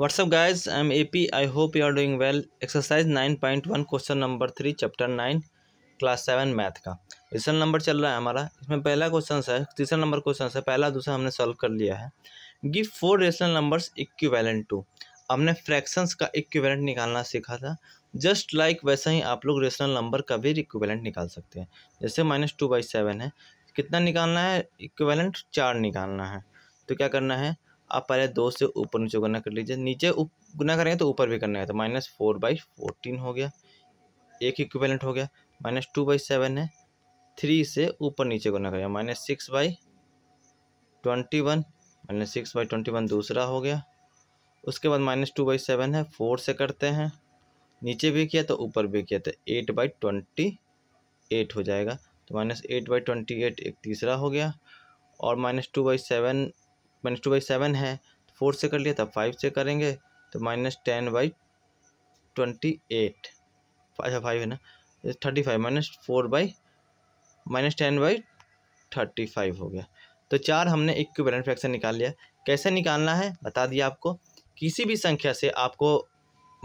WhatsApp guys I am A P I hope you are doing well exercise nine point one question number three chapter nine class seven math का question number चल रहा है हमारा इसमें पहला question है तीसरा नंबर क्वेश्चन है पहला दूसरा हमने सॉल्व कर लिया है give four rational numbers equivalent to हमने फ्रैक्शंस का इक्विवेलेंट निकालना सीखा था जस्ट लाइक like वैसा ही आप लोग रेशनल नंबर का भी इक्विवेलेंट निकाल सकते हैं जैसे माइनस टू बाई सेवन है कितना निकालना है इक्विवेलेंट चार निकालना है तो क्या करना है आप पहले दो से ऊपर नीचे गुना कर लीजिए नीचे गुना करेंगे तो ऊपर भी करना है तो माइनस फोर बाई फोर्टीन हो गया एक इक्विवेलेंट हो गया माइनस टू बाई सेवन है थ्री से ऊपर नीचे गुना करेंगे minus six by twenty one minus six by twenty one दूसरा हो गया उसके बाद माइनस टू बाई सेवन है फोर से करते हैं नीचे भी किया तो ऊपर भी किया तो एट बाई ट्वेंटी एट हो जाएगा तो minus eight by twenty eight एक तीसरा हो गया और minus two by seven minus two by seven है फोर तो से कर लिया था फाइव से करेंगे तो minus ten by twenty eight अच्छा फाइव है ना thirty five minus four by minus ten by thirty five हो गया तो चार हमने बैलेंट फ्रैक्शन निकाल लिया कैसे निकालना है बता दिया आपको किसी भी संख्या से आपको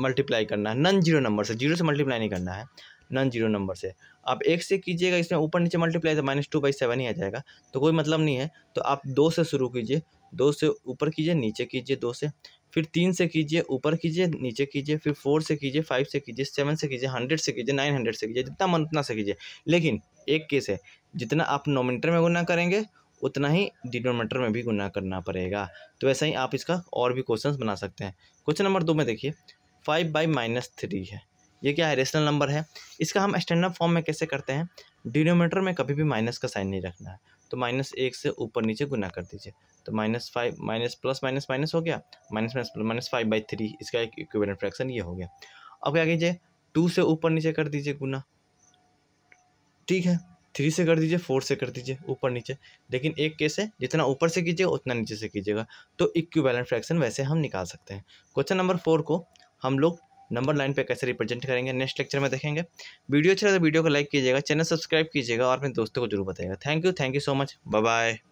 मल्टीप्लाई करना है नन जीरो नंबर से जीरो से मल्टीप्लाई नहीं करना है नन जीरो नंबर से आप एक से कीजिएगा इसमें ऊपर नीचे मल्टीप्लाई तो माइनस टू बाई सेवन ही आ जाएगा तो कोई मतलब नहीं है तो आप दो से शुरू कीजिए दो से ऊपर कीजिए नीचे कीजिए दो से फिर तीन से कीजिए ऊपर कीजिए नीचे कीजिए फिर फोर से कीजिए फाइव से कीजिए सेवन से कीजिए हंड्रेड से कीजिए नाइन हंड्रेड से कीजिए जितना मन उतना से कीजिए लेकिन एक केस है जितना आप नोमीटर में गुना करेंगे उतना ही डिनोमीटर में भी गुना करना पड़ेगा तो ऐसा ही आप इसका और भी क्वेश्चन बना सकते हैं क्वेश्चन नंबर दो में देखिए फाइव बाई माइनस थ्री है ये क्या है रेशनल नंबर है इसका हम स्टैंडर्ड फॉर्म में कैसे करते हैं डिनोमीटर में कभी भी माइनस का साइन नहीं रखना है तो माइनस एक से ऊपर नीचे गुना कर दीजिए तो minus five minus plus minus minus हो गया minus minus minus five by three इसका एक इक्विवेलेंट फ्रैक्शन ये हो गया अब क्या कीजिए टू से ऊपर नीचे कर दीजिए गुना ठीक है थ्री से कर दीजिए फोर से कर दीजिए ऊपर नीचे लेकिन एक केस है जितना ऊपर से कीजिएगा उतना नीचे से कीजिएगा तो इक्विवेलेंट फ्रैक्शन वैसे हम निकाल सकते हैं क्वेश्चन नंबर फोर को हम लोग नंबर लाइन पे कैसे रिप्रेजेंट करेंगे नेक्स्ट लेक्चर में देखेंगे वीडियो अच्छा लगे तो वीडियो को लाइक कीजिएगा चैनल सब्सक्राइब कीजिएगा और अपने दोस्तों को जरूर बताएगा thank you thank you so much bye